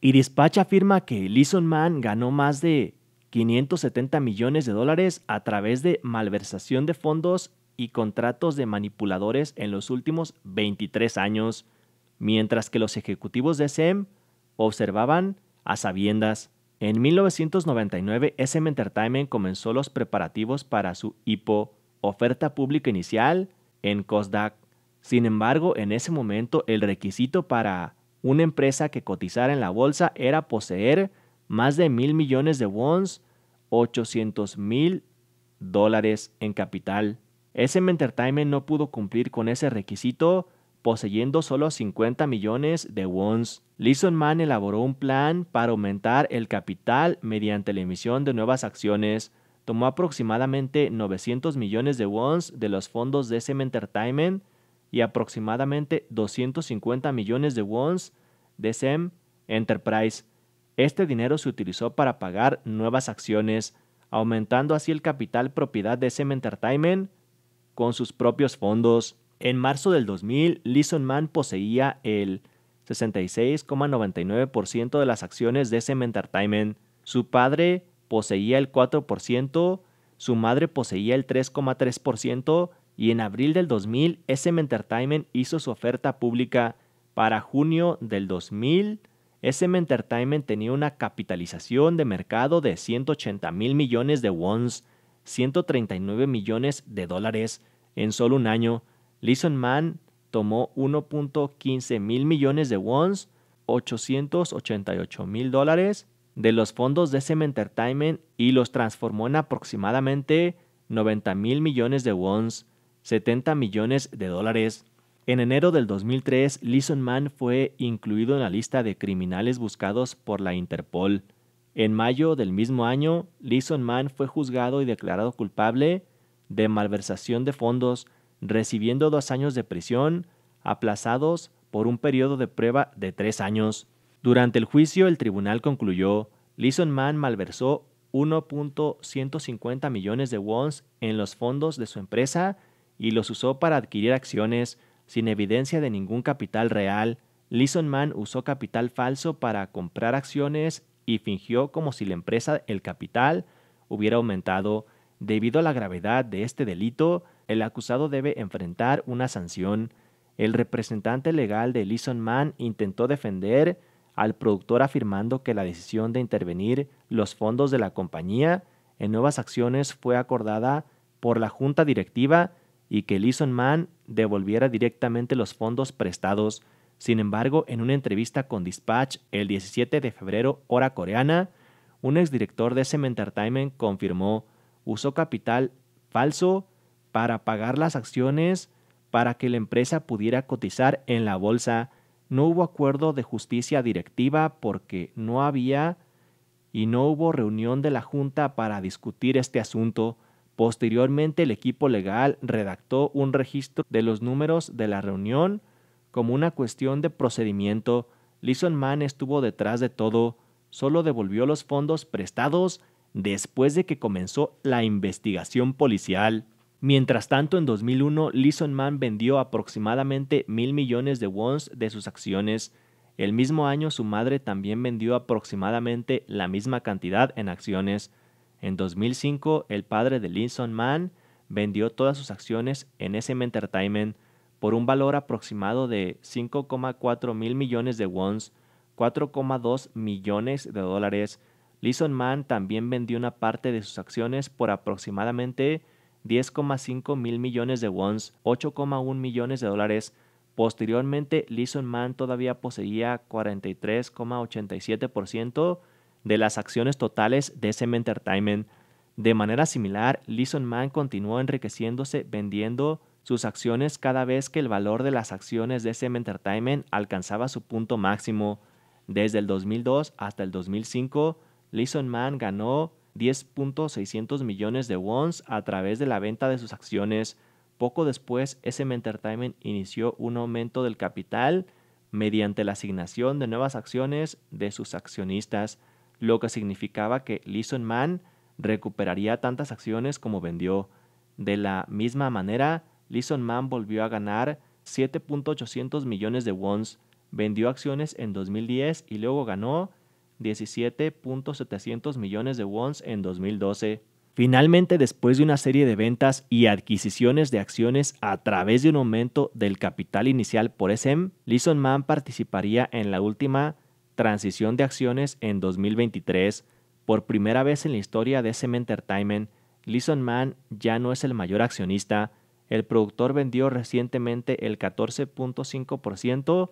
Y Dispatch afirma que Lison Mann ganó más de 570 millones de dólares a través de malversación de fondos y contratos de manipuladores en los últimos 23 años, mientras que los ejecutivos de SEM observaban a sabiendas. En 1999, SM e Entertainment comenzó los preparativos para su IPO, oferta pública inicial, en COSDAC. Sin embargo, en ese momento el requisito para una empresa que cotizara en la bolsa era poseer más de mil millones de bonds, 800 mil dólares en capital. SM Entertainment no pudo cumplir con ese requisito, poseyendo solo 50 millones de wons. Leeson man elaboró un plan para aumentar el capital mediante la emisión de nuevas acciones. Tomó aproximadamente 900 millones de wons de los fondos de SM Entertainment y aproximadamente 250 millones de wons SEM Enterprise. Este dinero se utilizó para pagar nuevas acciones, aumentando así el capital propiedad de SEM Entertainment con sus propios fondos. En marzo del 2000, Leeson Man poseía el 66,99% de las acciones de SEM Entertainment. Su padre poseía el 4%, su madre poseía el 3,3% y en abril del 2000 SM Entertainment hizo su oferta pública para junio del 2000, SM Entertainment tenía una capitalización de mercado de 180 mil millones de wons, 139 millones de dólares en solo un año. Listen man tomó 1.15 mil millones de wons, 888 mil dólares de los fondos de SM Entertainment y los transformó en aproximadamente 90 mil millones de wons, 70 millones de dólares. En enero del 2003, Leeson Mann fue incluido en la lista de criminales buscados por la Interpol. En mayo del mismo año, Leeson fue juzgado y declarado culpable de malversación de fondos, recibiendo dos años de prisión, aplazados por un periodo de prueba de tres años. Durante el juicio, el tribunal concluyó, Leeson Mann malversó 1.150 millones de wons en los fondos de su empresa y los usó para adquirir acciones, sin evidencia de ningún capital real, Lisson usó capital falso para comprar acciones y fingió como si la empresa El Capital hubiera aumentado. Debido a la gravedad de este delito, el acusado debe enfrentar una sanción. El representante legal de Lison Mann intentó defender al productor afirmando que la decisión de intervenir los fondos de la compañía en nuevas acciones fue acordada por la junta directiva y que Lison man devolviera directamente los fondos prestados. Sin embargo, en una entrevista con Dispatch el 17 de febrero, hora coreana, un exdirector de SM Entertainment confirmó usó capital falso para pagar las acciones para que la empresa pudiera cotizar en la bolsa. No hubo acuerdo de justicia directiva porque no había y no hubo reunión de la Junta para discutir este asunto. Posteriormente, el equipo legal redactó un registro de los números de la reunión como una cuestión de procedimiento. Lison Mann estuvo detrás de todo, solo devolvió los fondos prestados después de que comenzó la investigación policial. Mientras tanto, en 2001, Lison Mann vendió aproximadamente mil millones de wons de sus acciones. El mismo año, su madre también vendió aproximadamente la misma cantidad en acciones. En 2005, el padre de Linson Mann vendió todas sus acciones en SM Entertainment por un valor aproximado de 5,4 mil millones de wons, 4,2 millones de dólares. Lison Mann también vendió una parte de sus acciones por aproximadamente 10,5 mil millones de wons, 8,1 millones de dólares. Posteriormente, Lison Mann todavía poseía 43,87% de las acciones totales de SM Entertainment. De manera similar, Lison Man continuó enriqueciéndose vendiendo sus acciones cada vez que el valor de las acciones de SM Entertainment alcanzaba su punto máximo. Desde el 2002 hasta el 2005, Lison Man ganó 10.600 millones de wons a través de la venta de sus acciones. Poco después, SM Entertainment inició un aumento del capital mediante la asignación de nuevas acciones de sus accionistas lo que significaba que Leeson Man recuperaría tantas acciones como vendió. De la misma manera, Leeson Man volvió a ganar 7.800 millones de wons, vendió acciones en 2010 y luego ganó 17.700 millones de wons en 2012. Finalmente, después de una serie de ventas y adquisiciones de acciones a través de un aumento del capital inicial por SM, Leeson Man participaría en la última transición de acciones en 2023, por primera vez en la historia de SM Entertainment, Lison Man ya no es el mayor accionista. El productor vendió recientemente el 14.5%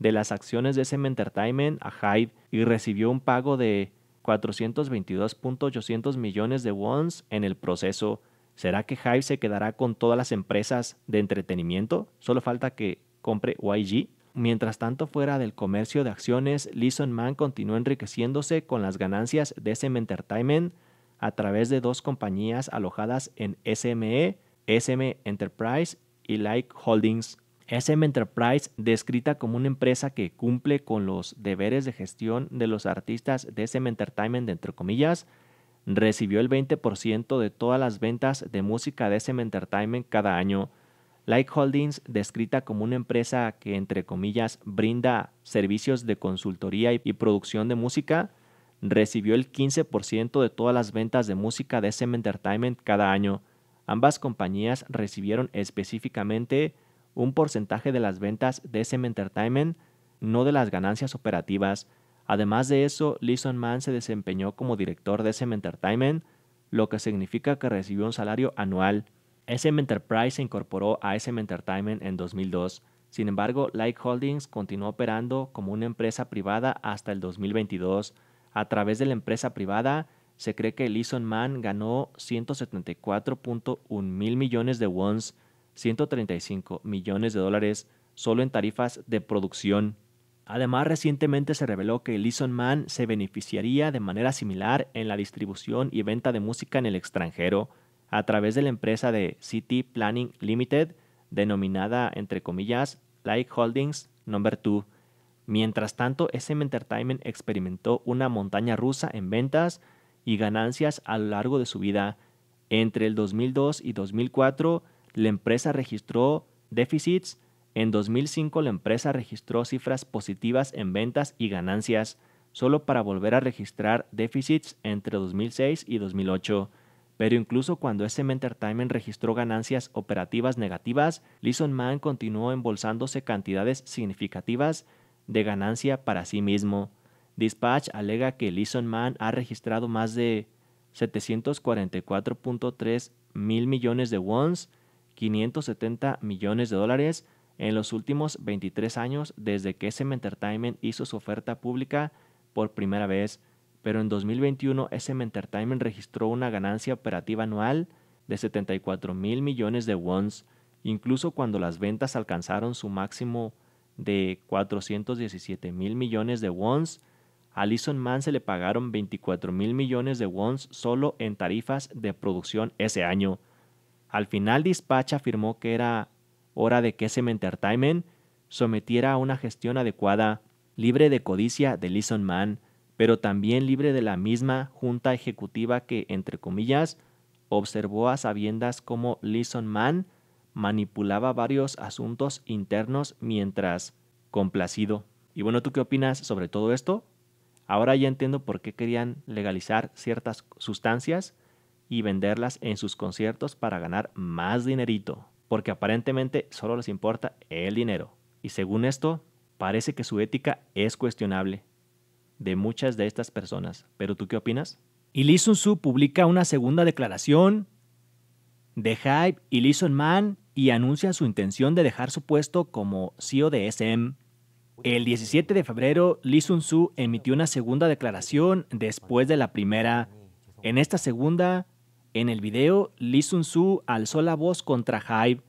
de las acciones de SM Entertainment a Hyde y recibió un pago de 422.800 millones de wons en el proceso. ¿Será que Hyde se quedará con todas las empresas de entretenimiento? Solo falta que compre YG. Mientras tanto, fuera del comercio de acciones, Leeson Man continuó enriqueciéndose con las ganancias de SM Entertainment a través de dos compañías alojadas en SME, SM Enterprise y Like Holdings. SM Enterprise, descrita como una empresa que cumple con los deberes de gestión de los artistas de SM Entertainment, entre comillas, recibió el 20% de todas las ventas de música de SM Entertainment cada año. Light Holdings, descrita como una empresa que, entre comillas, brinda servicios de consultoría y, producción de música, recibió el 15% de todas las ventas de música de SM Entertainment cada año. Ambas compañías recibieron específicamente un porcentaje de las ventas de SM Entertainment, no de las ganancias operativas. Además de eso, Lison Mann se desempeñó como director de SM Entertainment, lo que significa que recibió un salario anual. SM Enterprise se incorporó a SM Entertainment en 2002. Sin embargo, Light Holdings continuó operando como una empresa privada hasta el 2022. A través de la empresa privada, se cree que Leeson Man ganó 174.1 mil millones de wons, 135 millones de dólares, solo en tarifas de producción. Además, recientemente se reveló que Leeson Man se beneficiaría de manera similar en la distribución y venta de música en el extranjero a través de la empresa de City Planning Limited, denominada, entre comillas, Light Holdings No. 2. Mientras tanto, SM Entertainment experimentó una montaña rusa en ventas y ganancias a lo largo de su vida. Entre el 2002 y 2004, la empresa registró déficits. En 2005, la empresa registró cifras positivas en ventas y ganancias, solo para volver a registrar déficits entre 2006 y 2008. Pero incluso cuando SM Entertainment registró ganancias operativas negativas, Leeson Man continuó embolsándose cantidades significativas de ganancia para sí mismo. Dispatch alega que Leeson Man ha registrado más de 744.3 mil millones de wons, 570 millones de dólares, en los últimos 23 años desde que SM Entertainment hizo su oferta pública por primera vez pero en 2021 SM Entertainment registró una ganancia operativa anual de 74 mil millones de wons, incluso cuando las ventas alcanzaron su máximo de 417 mil millones de wons, a Sun Man se le pagaron 24 mil millones de wons solo en tarifas de producción ese año. Al final Dispatch afirmó que era hora de que SM Entertainment sometiera a una gestión adecuada, libre de codicia de Lison Man pero también libre de la misma junta ejecutiva que, entre comillas, observó a sabiendas cómo Lison Mann manipulaba varios asuntos internos mientras complacido. Y bueno, ¿tú qué opinas sobre todo esto? Ahora ya entiendo por qué querían legalizar ciertas sustancias y venderlas en sus conciertos para ganar más dinerito, porque aparentemente solo les importa el dinero. Y según esto, parece que su ética es cuestionable de muchas de estas personas. ¿Pero tú qué opinas? Y Lee Sun Tzu publica una segunda declaración de Hype y Lee Sun Man y anuncia su intención de dejar su puesto como CEO de SM. El 17 de febrero, Lee Sun su emitió una segunda declaración después de la primera. En esta segunda, en el video, Lee Sun su alzó la voz contra Hype,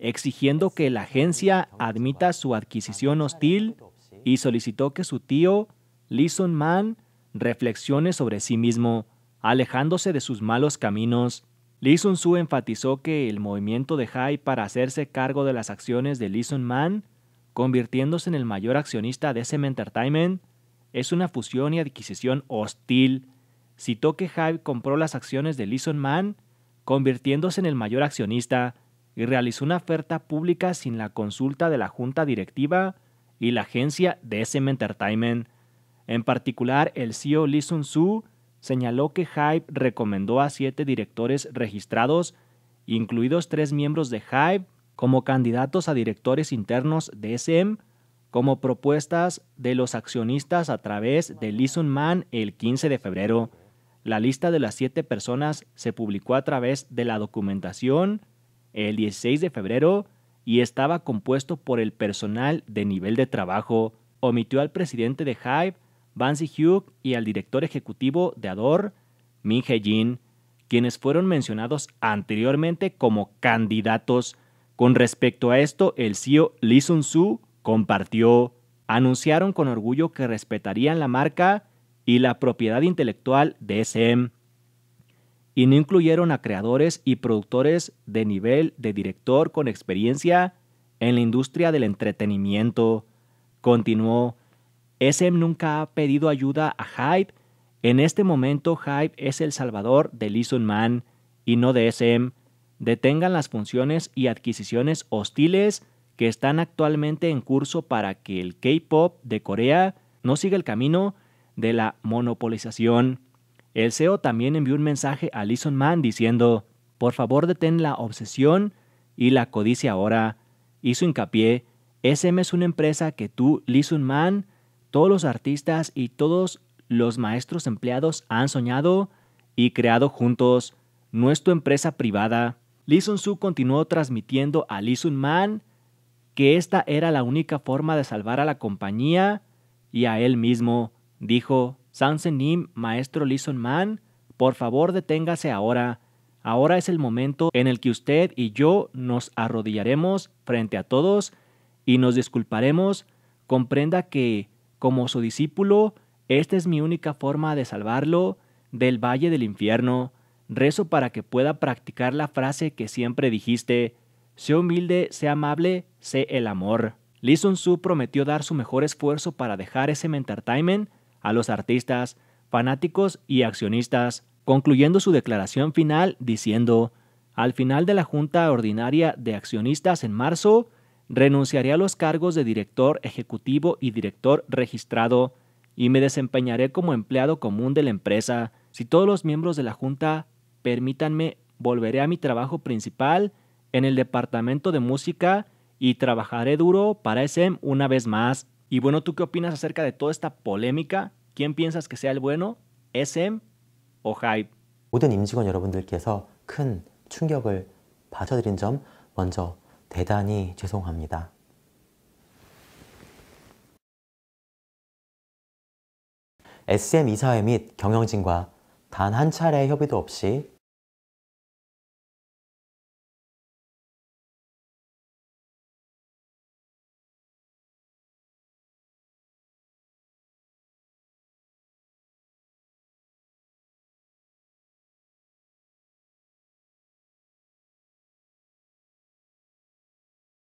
exigiendo que la agencia admita su adquisición hostil y solicitó que su tío Lison Man, reflexione sobre sí mismo, alejándose de sus malos caminos. Lee Sun enfatizó que el movimiento de Hai para hacerse cargo de las acciones de Lison Man, convirtiéndose en el mayor accionista de SM Entertainment, es una fusión y adquisición hostil. Citó que Hyde compró las acciones de Lison Man, convirtiéndose en el mayor accionista, y realizó una oferta pública sin la consulta de la junta directiva y la agencia de SM Entertainment. En particular, el CEO Lee Sun Su señaló que Hype recomendó a siete directores registrados, incluidos tres miembros de Hype, como candidatos a directores internos de SM, como propuestas de los accionistas a través de Lee Man el 15 de febrero. La lista de las siete personas se publicó a través de la documentación el 16 de febrero y estaba compuesto por el personal de nivel de trabajo. Omitió al presidente de Hype Bansi Hyuk y al director ejecutivo de Ador, Min Hye-jin, quienes fueron mencionados anteriormente como candidatos. Con respecto a esto, el CEO Lee sun Soo compartió, anunciaron con orgullo que respetarían la marca y la propiedad intelectual de SM y no incluyeron a creadores y productores de nivel de director con experiencia en la industria del entretenimiento. Continuó, SM nunca ha pedido ayuda a Hype. En este momento, Hype es el salvador de Lison Man y no de SM. Detengan las funciones y adquisiciones hostiles que están actualmente en curso para que el K-pop de Corea no siga el camino de la monopolización. El CEO también envió un mensaje a Lisson Man diciendo: Por favor, detén la obsesión y la codicia ahora. Hizo hincapié: SM es una empresa que tú, Lisson Man, todos los artistas y todos los maestros empleados han soñado y creado juntos nuestra empresa privada. Lee Sun Su continuó transmitiendo a Lee Man que esta era la única forma de salvar a la compañía y a él mismo, dijo Sansen Nim, maestro Lee Man, por favor deténgase ahora. Ahora es el momento en el que usted y yo nos arrodillaremos frente a todos y nos disculparemos. Comprenda que como su discípulo, esta es mi única forma de salvarlo del valle del infierno. Rezo para que pueda practicar la frase que siempre dijiste, sé humilde, sé amable, sé el amor. Lee Sun Tzu prometió dar su mejor esfuerzo para dejar ese Entertainment a los artistas, fanáticos y accionistas, concluyendo su declaración final diciendo, al final de la Junta Ordinaria de Accionistas en marzo, renunciaré a los cargos de director ejecutivo y director registrado y me desempeñaré como empleado común de la empresa. Si todos los miembros de la Junta permítanme, volveré a mi trabajo principal en el Departamento de Música y trabajaré duro para SM e una vez más. Y bueno, ¿tú qué opinas acerca de toda esta polémica? ¿Quién piensas que sea el bueno? ¿SM e o Hype? 대단히 죄송합니다. SM 이사회 및 경영진과 단 한차례 협의도 없이